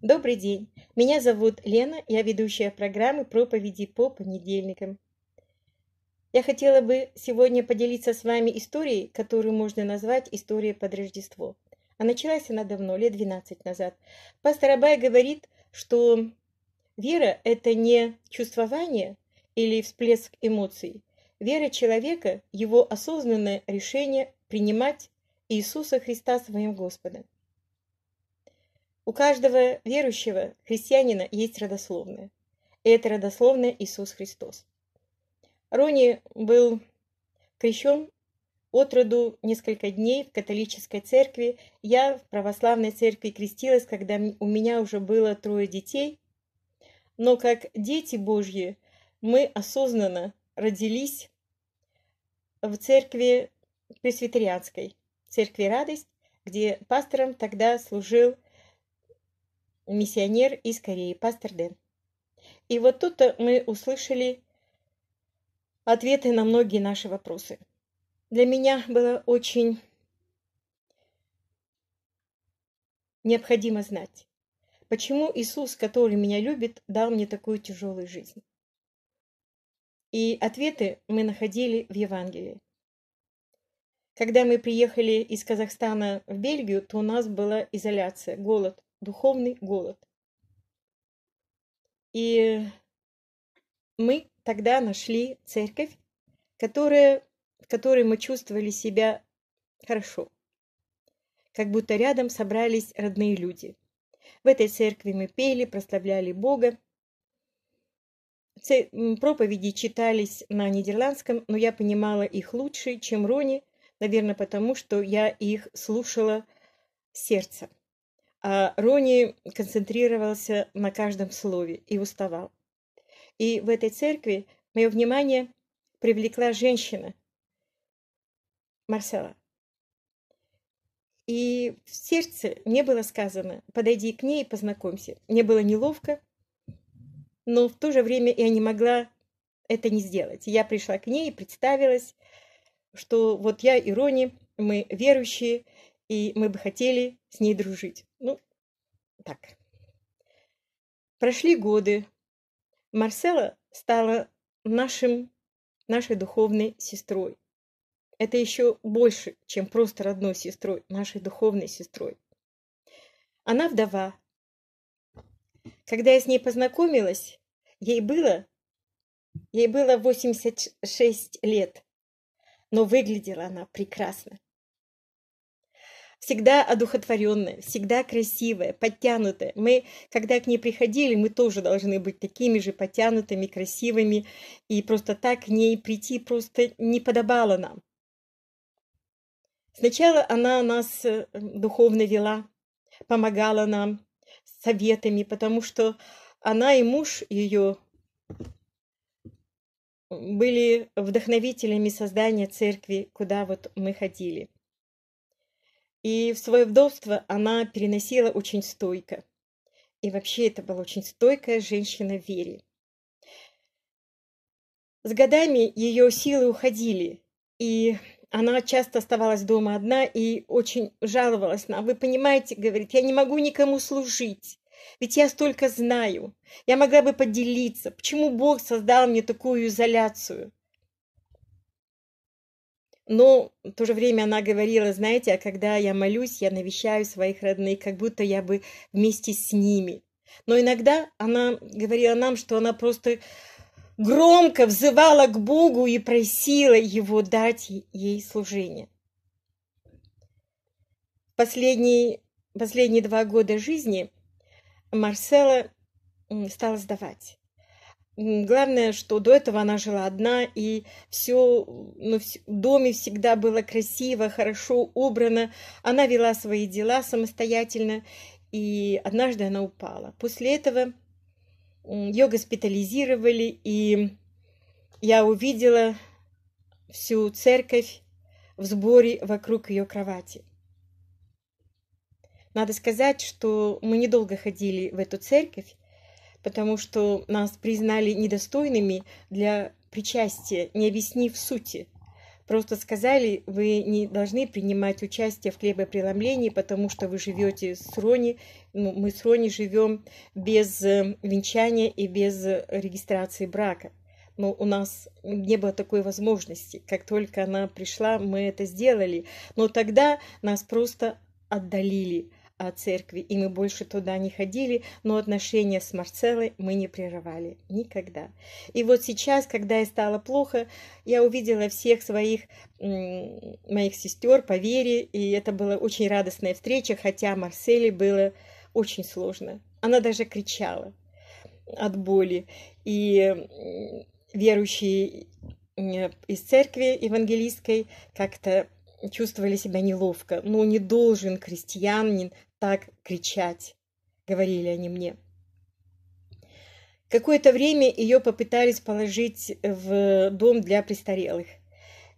Добрый день. Меня зовут Лена, я ведущая программы проповеди по понедельникам. Я хотела бы сегодня поделиться с вами историей, которую можно назвать история под Рождество. А началась она давно, лет 12 назад. Пастор Абай говорит, что вера – это не чувствование или всплеск эмоций. Вера человека – его осознанное решение принимать Иисуса Христа своим Господом. У каждого верующего христианина есть родословная. И это родословная Иисус Христос. Рони был крещен от роду несколько дней в католической церкви. Я в православной церкви крестилась, когда у меня уже было трое детей. Но как дети Божьи мы осознанно родились в церкви пресвитерианской, церкви «Радость», где пастором тогда служил миссионер из Кореи, пастор Дэн. И вот тут мы услышали ответы на многие наши вопросы. Для меня было очень необходимо знать, почему Иисус, который меня любит, дал мне такую тяжелую жизнь. И ответы мы находили в Евангелии. Когда мы приехали из Казахстана в Бельгию, то у нас была изоляция, голод духовный голод. И мы тогда нашли церковь, которая, в которой мы чувствовали себя хорошо, как будто рядом собрались родные люди. В этой церкви мы пели, прославляли Бога. Проповеди читались на нидерландском, но я понимала их лучше, чем Рони, наверное, потому что я их слушала сердцем. А Рони концентрировался на каждом слове и уставал. И в этой церкви мое внимание привлекла женщина, Марсела. И в сердце мне было сказано, подойди к ней и познакомься. Мне было неловко, но в то же время я не могла это не сделать. Я пришла к ней и представилась, что вот я и Рони, мы верующие, и мы бы хотели с ней дружить так. Прошли годы. Марсела стала нашим, нашей духовной сестрой. Это еще больше, чем просто родной сестрой, нашей духовной сестрой. Она вдова. Когда я с ней познакомилась, ей было, ей было 86 лет, но выглядела она прекрасно всегда одухотворенная, всегда красивая, подтянутая. Мы, когда к ней приходили, мы тоже должны быть такими же подтянутыми, красивыми, и просто так к ней прийти просто не подобало нам. Сначала она нас э, духовно вела, помогала нам советами, потому что она и муж ее были вдохновителями создания церкви, куда вот мы ходили. И в свое вдовство она переносила очень стойко. И вообще это была очень стойкая женщина в вере. С годами ее силы уходили, и она часто оставалась дома одна и очень жаловалась на, вы понимаете, говорит, я не могу никому служить, ведь я столько знаю, я могла бы поделиться, почему Бог создал мне такую изоляцию? Но в то же время она говорила, знаете, а когда я молюсь, я навещаю своих родных, как будто я бы вместе с ними. Но иногда она говорила нам, что она просто громко взывала к Богу и просила Его дать ей служение. Последние, последние два года жизни Марсела стала сдавать. Главное, что до этого она жила одна, и все, ну, в доме всегда было красиво, хорошо убрано. Она вела свои дела самостоятельно, и однажды она упала. После этого ее госпитализировали, и я увидела всю церковь в сборе вокруг ее кровати. Надо сказать, что мы недолго ходили в эту церковь, потому что нас признали недостойными для причастия, не объяснив сути. Просто сказали, вы не должны принимать участие в хлебопреломлении, потому что вы живете с Рони, ну, мы с Рони живем без э, венчания и без э, регистрации брака. Но у нас не было такой возможности. Как только она пришла, мы это сделали. Но тогда нас просто отдалили церкви, и мы больше туда не ходили, но отношения с Марцеллой мы не прерывали никогда. И вот сейчас, когда я стало плохо, я увидела всех своих моих сестер по вере, и это была очень радостная встреча, хотя Марселе было очень сложно. Она даже кричала от боли. И верующие из церкви евангелистской как-то чувствовали себя неловко. Ну, не должен крестьянин так кричать, говорили они мне. Какое-то время ее попытались положить в дом для престарелых.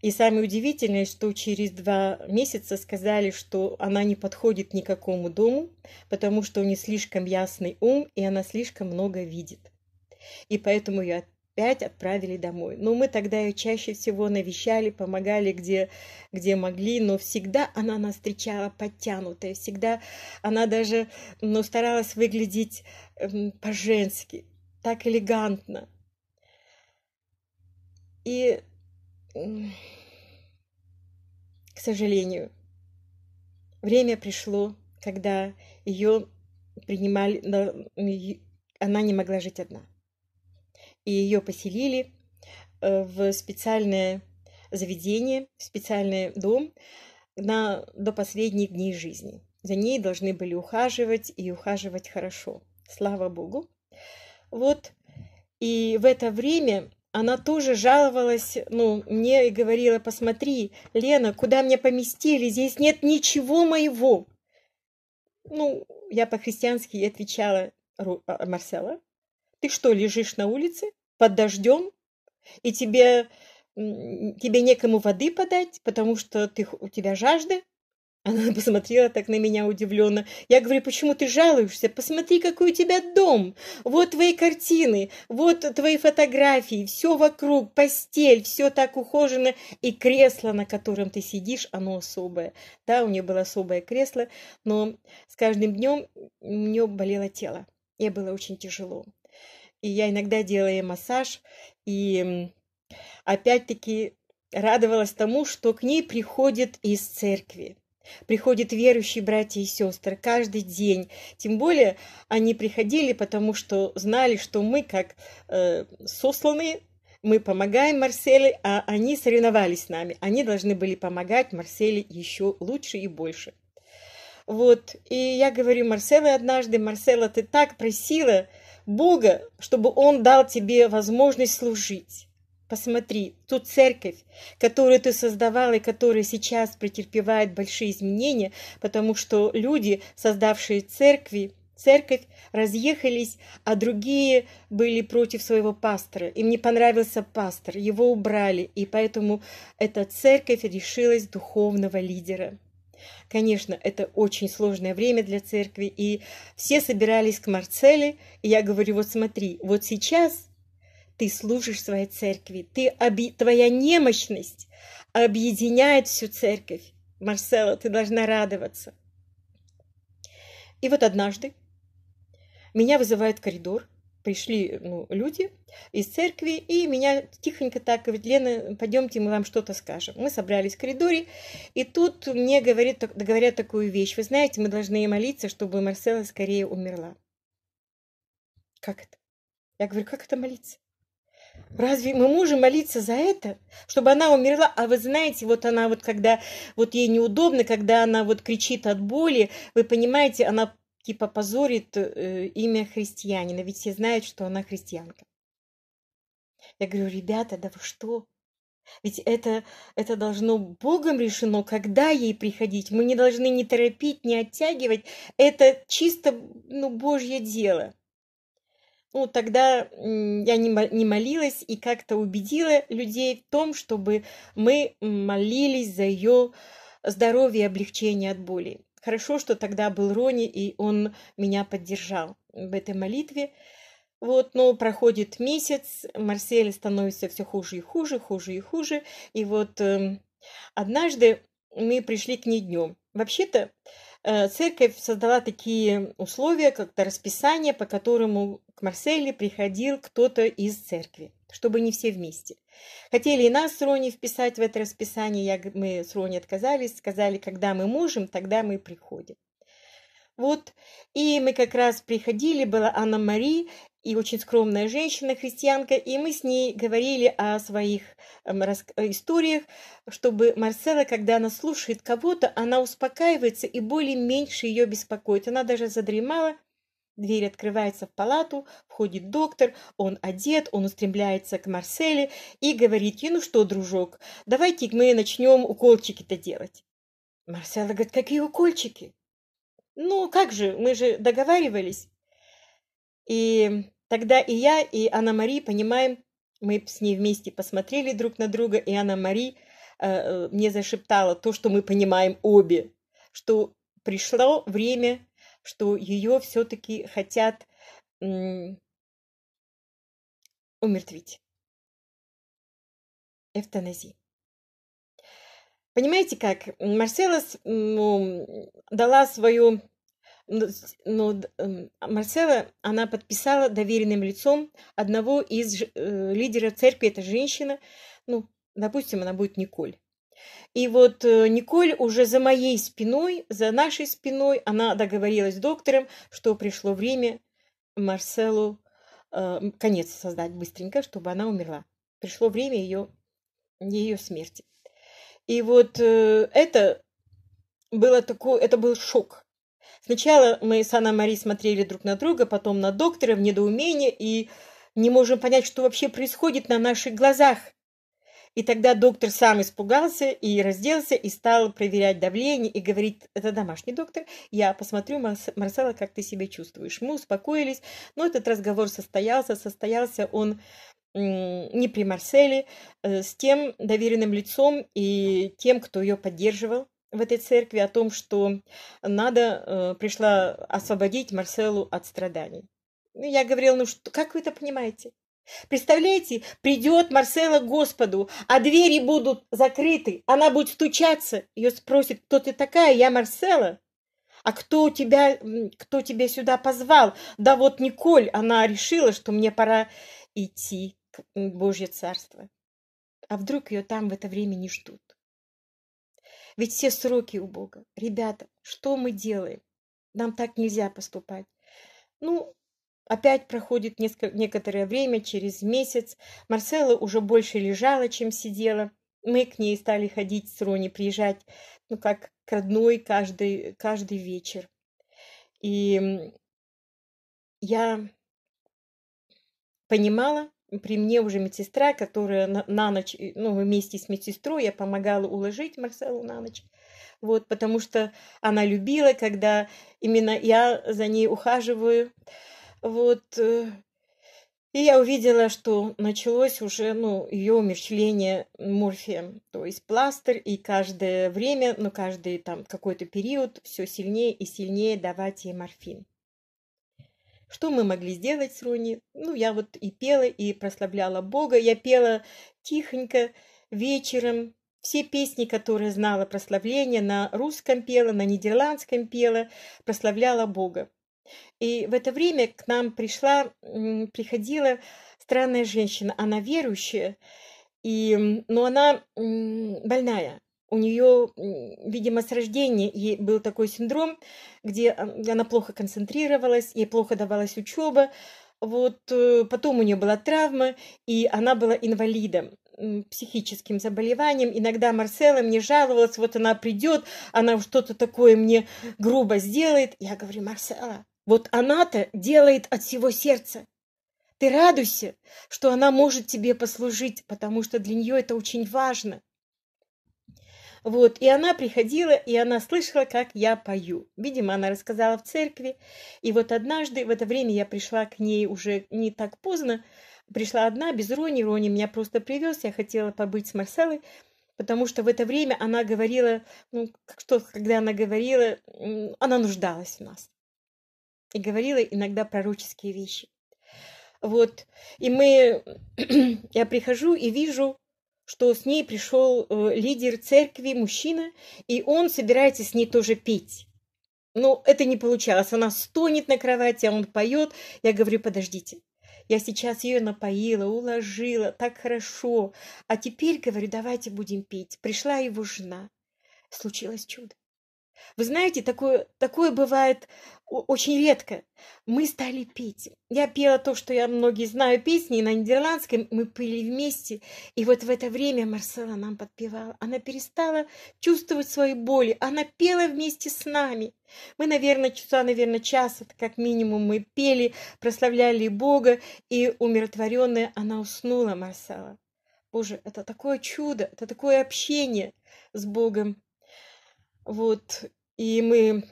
И самое удивительное, что через два месяца сказали, что она не подходит никакому дому, потому что у нее слишком ясный ум, и она слишком много видит. И поэтому ее пять отправили домой. Но мы тогда ее чаще всего навещали, помогали где, где могли, но всегда она нас встречала подтянутая, всегда она даже ну, старалась выглядеть эм, по-женски, так элегантно. И, к сожалению, время пришло, когда ее принимали, она не могла жить одна и ее поселили э, в специальное заведение, в специальный дом на, до последних дней жизни. За ней должны были ухаживать и ухаживать хорошо. Слава Богу. Вот. И в это время она тоже жаловалась, ну, мне и говорила, посмотри, Лена, куда меня поместили, здесь нет ничего моего. Ну, я по-христиански отвечала, а, Марсела, ты что, лежишь на улице? под дождем, и тебе, тебе некому воды подать, потому что ты, у тебя жажда. Она посмотрела так на меня удивленно. Я говорю, почему ты жалуешься? Посмотри, какой у тебя дом. Вот твои картины, вот твои фотографии, все вокруг, постель, все так ухожено. И кресло, на котором ты сидишь, оно особое. Да, у нее было особое кресло, но с каждым днем у нее болело тело. И было очень тяжело и я иногда делала массаж, и опять-таки радовалась тому, что к ней приходит из церкви. Приходят верующие братья и сестры каждый день. Тем более они приходили, потому что знали, что мы как э, сосланы, мы помогаем Марселе, а они соревновались с нами. Они должны были помогать Марселе еще лучше и больше. Вот, и я говорю Марселе однажды, Марсела, ты так просила, Бога, чтобы Он дал тебе возможность служить. Посмотри, ту церковь, которую ты создавал и которая сейчас претерпевает большие изменения, потому что люди, создавшие церкви, церковь, разъехались, а другие были против своего пастора. Им не понравился пастор, его убрали, и поэтому эта церковь решилась духовного лидера. Конечно, это очень сложное время для церкви, и все собирались к Марцеле, и я говорю, вот смотри, вот сейчас ты служишь своей церкви, ты, оби, твоя немощность объединяет всю церковь. Марсела, ты должна радоваться. И вот однажды меня вызывают в коридор, пришли ну, люди из церкви, и меня тихонько так говорит, Лена, пойдемте, мы вам что-то скажем. Мы собрались в коридоре, и тут мне говорит, говорят такую вещь. Вы знаете, мы должны молиться, чтобы Марсела скорее умерла. Как это? Я говорю, как это молиться? Разве мы можем молиться за это, чтобы она умерла? А вы знаете, вот она вот когда, вот ей неудобно, когда она вот кричит от боли, вы понимаете, она типа позорит э, имя христианина, ведь все знают, что она христианка. Я говорю, ребята, да вы что? Ведь это, это должно Богом решено, когда ей приходить. Мы не должны не торопить, не оттягивать. Это чисто ну, Божье дело. Ну, тогда я не молилась и как-то убедила людей в том, чтобы мы молились за ее здоровье и облегчение от боли. Хорошо, что тогда был Рони, и он меня поддержал в этой молитве. Вот, но проходит месяц, Марсель становится все хуже и хуже, хуже и хуже. И вот э, однажды мы пришли к ней днем. Вообще-то э, церковь создала такие условия, как-то расписание, по которому к Марселе приходил кто-то из церкви чтобы не все вместе. Хотели и нас с Рони вписать в это расписание, я, мы с Рони отказались, сказали, когда мы можем, тогда мы приходим. Вот, и мы как раз приходили, была Анна-Мари, и очень скромная женщина, христианка, и мы с ней говорили о своих эм, э, историях, чтобы Марсела, когда она слушает кого-то, она успокаивается и более меньше ее беспокоит. Она даже задремала, Дверь открывается в палату, входит доктор, он одет, он устремляется к Марселе и говорит ей, ну что, дружок, давайте мы начнем уколчики-то делать. Марсела говорит, какие уколчики? Ну, как же, мы же договаривались. И тогда и я, и Анна-Мари понимаем, мы с ней вместе посмотрели друг на друга, и Анна-Мари э, э, мне зашептала то, что мы понимаем обе, что пришло время что ее все-таки хотят умертвить. Эвтаназии. Понимаете как? Марселос ну, дала свою... Ну, ну Марсела, она подписала доверенным лицом одного из э, лидеров церкви, это женщина, ну, допустим, она будет Николь. И вот э, Николь уже за моей спиной, за нашей спиной, она договорилась с доктором, что пришло время Марселу э, конец создать быстренько, чтобы она умерла. Пришло время ее, ее смерти. И вот э, это было такое, это был шок. Сначала мы с Анной Мари смотрели друг на друга, потом на доктора в недоумении и не можем понять, что вообще происходит на наших глазах – и тогда доктор сам испугался и разделся, и стал проверять давление, и говорит, это домашний доктор, я посмотрю, Марсела, как ты себя чувствуешь. Мы успокоились, но этот разговор состоялся, состоялся он не при Марселе, э, с тем доверенным лицом и тем, кто ее поддерживал в этой церкви, о том, что надо, э, пришла освободить Марселу от страданий. Ну, я говорила, ну что, как вы это понимаете? Представляете, придет Марсела к Господу, а двери будут закрыты, она будет стучаться, ее спросит, кто ты такая, я Марсела. А кто тебя, кто тебя сюда позвал? Да вот Николь, она решила, что мне пора идти к Божье Царство. А вдруг ее там в это время не ждут? Ведь все сроки у Бога. Ребята, что мы делаем? Нам так нельзя поступать. Ну, Опять проходит несколько, некоторое время, через месяц. Марсела уже больше лежала, чем сидела. Мы к ней стали ходить с Рони, приезжать, ну, как к родной каждый, каждый вечер. И я понимала, при мне уже медсестра, которая на, на ночь, ну, вместе с медсестрой я помогала уложить Марселу на ночь. Вот, потому что она любила, когда именно я за ней ухаживаю. Вот. Э, и я увидела, что началось уже, ну, ее умерщвление морфием, то есть пластер, и каждое время, ну, каждый там какой-то период все сильнее и сильнее давать ей морфин. Что мы могли сделать с Руни? Ну, я вот и пела, и прославляла Бога. Я пела тихонько вечером. Все песни, которые знала прославление, на русском пела, на нидерландском пела, прославляла Бога. И в это время к нам пришла, приходила странная женщина. Она верующая, и, но она больная. У нее, видимо, с рождения ей был такой синдром, где она плохо концентрировалась, ей плохо давалась учеба. Вот э, потом у нее была травма, и она была инвалидом психическим заболеванием. Иногда Марсела мне жаловалась, вот она придет, она что-то такое мне грубо сделает. Я говорю, Марсела, вот она-то делает от всего сердца. Ты радуйся, что она может тебе послужить, потому что для нее это очень важно. Вот, и она приходила, и она слышала, как я пою. Видимо, она рассказала в церкви. И вот однажды, в это время я пришла к ней уже не так поздно, пришла одна, без Рони. Рони меня просто привез, я хотела побыть с Марселой, потому что в это время она говорила, ну, что, когда она говорила, она нуждалась в нас и говорила иногда пророческие вещи. Вот. И мы, я прихожу и вижу, что с ней пришел э, лидер церкви, мужчина, и он собирается с ней тоже петь. Но это не получалось. Она стонет на кровати, а он поет. Я говорю, подождите, я сейчас ее напоила, уложила, так хорошо. А теперь, говорю, давайте будем пить. Пришла его жена. Случилось чудо. Вы знаете, такое, такое бывает очень редко. Мы стали петь. Я пела то, что я многие знаю песни на нидерландском. Мы пели вместе. И вот в это время Марсела нам подпевала. Она перестала чувствовать свои боли. Она пела вместе с нами. Мы, наверное, часа, наверное, час, как минимум, мы пели, прославляли Бога. И умиротворенная она уснула, Марсела. Боже, это такое чудо, это такое общение с Богом. Вот, и мы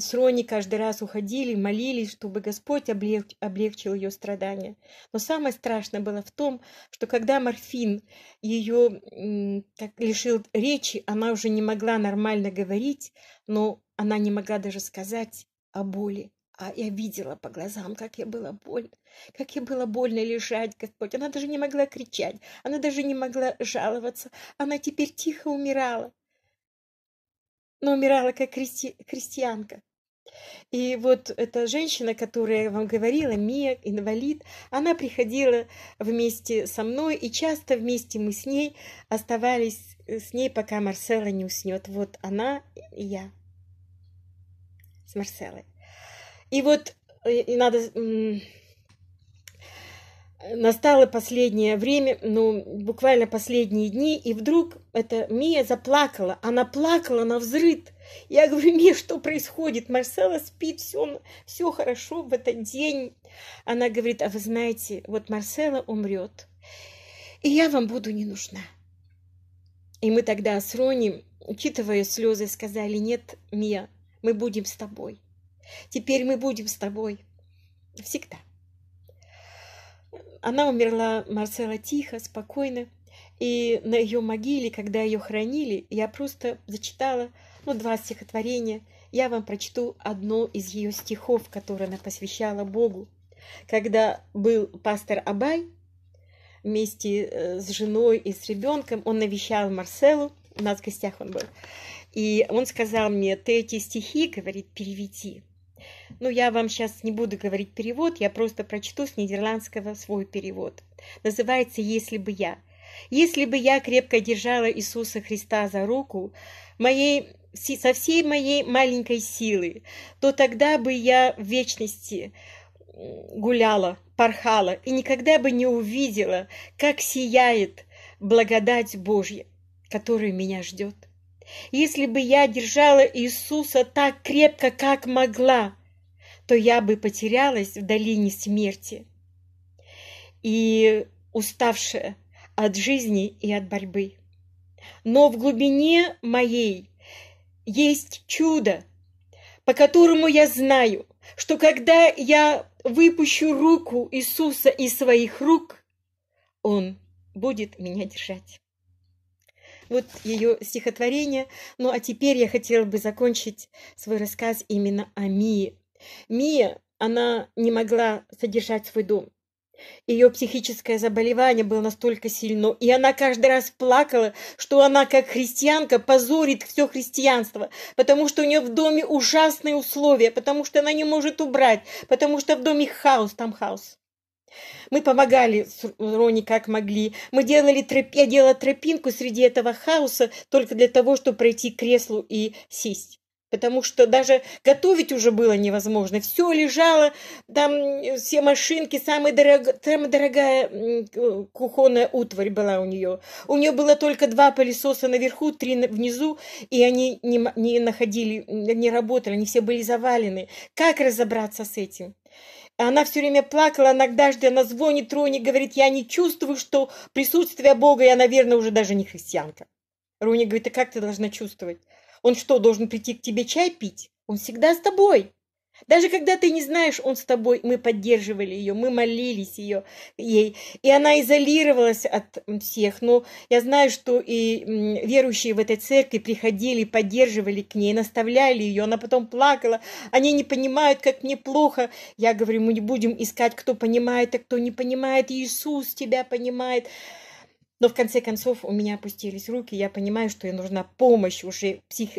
с Рони каждый раз уходили, молились, чтобы Господь облег, облегчил ее страдания. Но самое страшное было в том, что когда морфин ее так, лишил речи, она уже не могла нормально говорить, но она не могла даже сказать о боли. А я видела по глазам, как я была больно, как я была больно лежать, Господь. Она даже не могла кричать, она даже не могла жаловаться, она теперь тихо умирала но ну, умирала как крести... крестьянка. И вот эта женщина, которая вам говорила, Мия, инвалид, она приходила вместе со мной, и часто вместе мы с ней оставались э, с ней, пока Марсела не уснет. Вот она и я с Марселой. И вот э, и надо настало последнее время, ну, буквально последние дни, и вдруг эта Мия заплакала. Она плакала на взрыд. Я говорю, Мия, что происходит? Марсела спит, все, все хорошо в этот день. Она говорит, а вы знаете, вот Марсела умрет, и я вам буду не нужна. И мы тогда с Рони, учитывая слезы, сказали, нет, Мия, мы будем с тобой. Теперь мы будем с тобой. Всегда она умерла, Марсела, тихо, спокойно. И на ее могиле, когда ее хранили, я просто зачитала ну, два стихотворения. Я вам прочту одно из ее стихов, которое она посвящала Богу. Когда был пастор Абай, вместе э, с женой и с ребенком, он навещал Марселу, у нас в гостях он был, и он сказал мне, ты эти стихи, говорит, переведи. Ну, я вам сейчас не буду говорить перевод, я просто прочту с нидерландского свой перевод. Называется «Если бы я». Если бы я крепко держала Иисуса Христа за руку, моей, со всей моей маленькой силы, то тогда бы я в вечности гуляла, порхала и никогда бы не увидела, как сияет благодать Божья, которая меня ждет. Если бы я держала Иисуса так крепко, как могла, то я бы потерялась в долине смерти и уставшая от жизни и от борьбы. Но в глубине моей есть чудо, по которому я знаю, что когда я выпущу руку Иисуса из своих рук, Он будет меня держать. Вот ее стихотворение. Ну а теперь я хотела бы закончить свой рассказ именно о Мии. Мия, она не могла содержать свой дом. Ее психическое заболевание было настолько сильно, и она каждый раз плакала, что она, как христианка, позорит все христианство, потому что у нее в доме ужасные условия, потому что она не может убрать, потому что в доме хаос, там хаос. Мы помогали с Рони как могли. Мы делали троп... Я делала тропинку среди этого хаоса только для того, чтобы пройти к креслу и сесть потому что даже готовить уже было невозможно. Все лежало, там э, все машинки, самая, дорог... самая дорогая э, кухонная утварь была у нее. У нее было только два пылесоса наверху, три внизу, и они не, не находили, не работали, они все были завалены. Как разобраться с этим? Она все время плакала, иногда однажды она звонит Руни, говорит, я не чувствую, что присутствие Бога, я, наверное, уже даже не христианка. Руни говорит, а как ты должна чувствовать? Он что, должен прийти к тебе чай пить? Он всегда с тобой. Даже когда ты не знаешь, он с тобой, мы поддерживали ее, мы молились ее, ей. И она изолировалась от всех. Но я знаю, что и верующие в этой церкви приходили, поддерживали к ней, наставляли ее. Она потом плакала. Они не понимают, как мне плохо. Я говорю, мы не будем искать, кто понимает, а кто не понимает. Иисус тебя понимает. Но в конце концов у меня опустились руки, я понимаю, что ей нужна помощь, уже псих,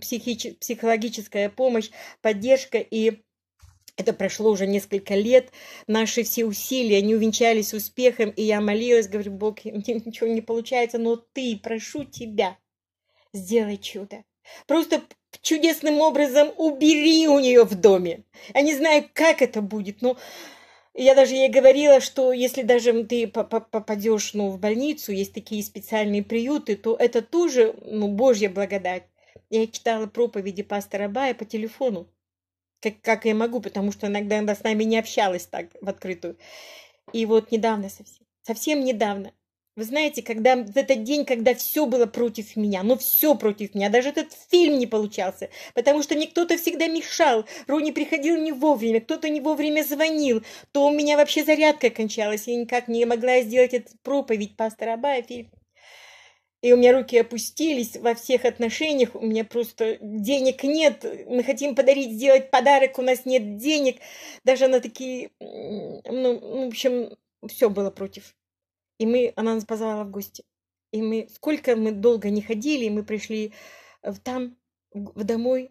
психич, психологическая помощь, поддержка и это прошло уже несколько лет, наши все усилия, они увенчались успехом, и я молилась, говорю, Бог, мне ничего не получается, но ты, прошу тебя, сделай чудо. Просто чудесным образом убери у нее в доме. Я не знаю, как это будет, но я даже ей говорила, что если даже ты попадешь ну, в больницу, есть такие специальные приюты, то это тоже ну, Божья благодать. Я читала проповеди пастора Бая по телефону, как, как я могу, потому что иногда она с нами не общалась так в открытую. И вот недавно совсем, совсем недавно вы знаете, когда этот день, когда все было против меня, ну все против меня, даже этот фильм не получался, потому что мне кто-то всегда мешал, Рони приходил не вовремя, кто-то не вовремя звонил, то у меня вообще зарядка кончалась, я никак не могла сделать эту проповедь пастора Абая, фильм. И у меня руки опустились во всех отношениях, у меня просто денег нет, мы хотим подарить, сделать подарок, у нас нет денег, даже на такие, ну, в общем, все было против и мы, она нас позвала в гости. И мы, сколько мы долго не ходили, мы пришли э, в там, в домой.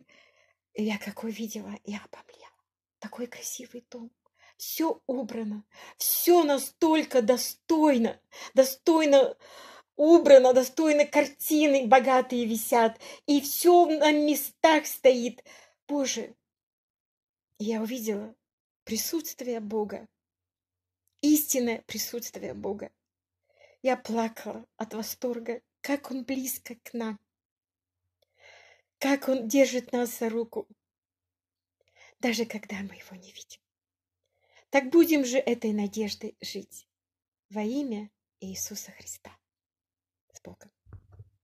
И я какой видела, я обомлела. Такой красивый дом. Все убрано, все настолько достойно, достойно убрано, достойно картины богатые висят, и все на местах стоит. Боже, я увидела присутствие Бога, истинное присутствие Бога. Я плакала от восторга, как он близко к нам, как он держит нас за руку, даже когда мы его не видим. Так будем же этой надеждой жить во имя Иисуса Христа. С Богом!